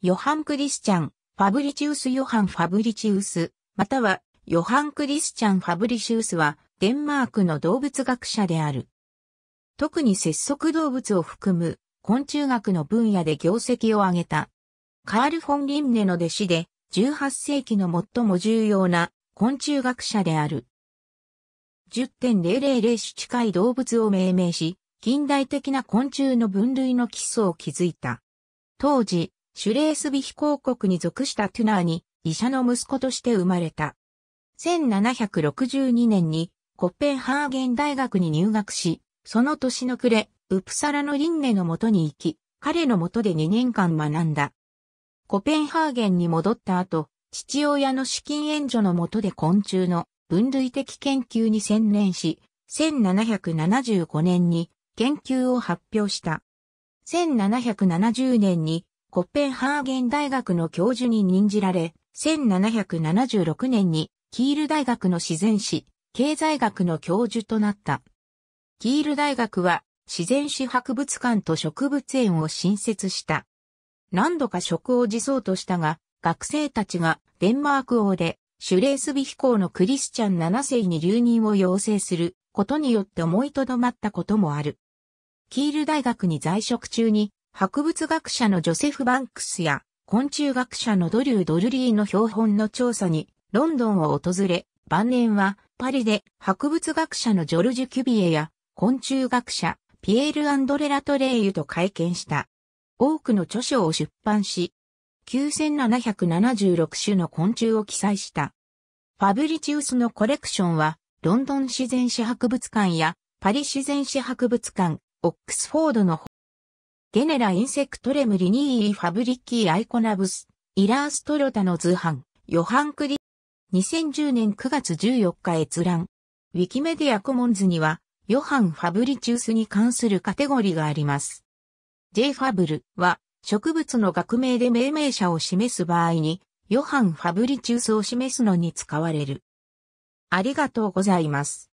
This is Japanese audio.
ヨハン・クリスチャン、ファブリチウス・ヨハン・ファブリチウス、またはヨハン・クリスチャン・ファブリチウスは、デンマークの動物学者である。特に節足動物を含む昆虫学の分野で業績を上げた。カール・フォン・リンネの弟子で、18世紀の最も重要な昆虫学者である。10.000種近い動物を命名し、近代的な昆虫の分類の基礎を築いた。当時、シュレースビヒ公国に属したトゥナーに、医者の息子として生まれた。1762年に、コッペンハーゲン大学に入学し、その年の暮れ、ウプサラのリンネのもとに行き、彼のもとで2年間学んだ。コペンハーゲンに戻った後、父親の資金援助のもとで昆虫の分類的研究に専念し、1775年に研究を発表した。1770年にコッペンハーゲン大学の教授に任じられ、1776年にキール大学の自然史、経済学の教授となった。キール大学は自然史博物館と植物園を新設した。何度か職を辞そうとしたが、学生たちがデンマーク王でシュレースビヒ公のクリスチャン7世に留任を要請することによって思いとどまったこともある。キール大学に在職中に博物学者のジョセフ・バンクスや昆虫学者のドリュー・ドルリーの標本の調査にロンドンを訪れ、晩年はパリで博物学者のジョルジュ・キュビエや昆虫学者ピエール・アンドレ・ラトレイユと会見した。多くの著書を出版し、9776種の昆虫を記載した。ファブリチウスのコレクションは、ロンドン自然史博物館やパリ自然史博物館、オックスフォードのゲネラインセクトレムリニーファブリッキーアイコナブス、イラーストロタの図版、ヨハンクリ、2010年9月14日閲覧。ウィキメディアコモンズには、ヨハン・ファブリチウスに関するカテゴリがあります。J ファブルは、植物の学名で命名者を示す場合に、ヨハン・ファブリチウスを示すのに使われる。ありがとうございます。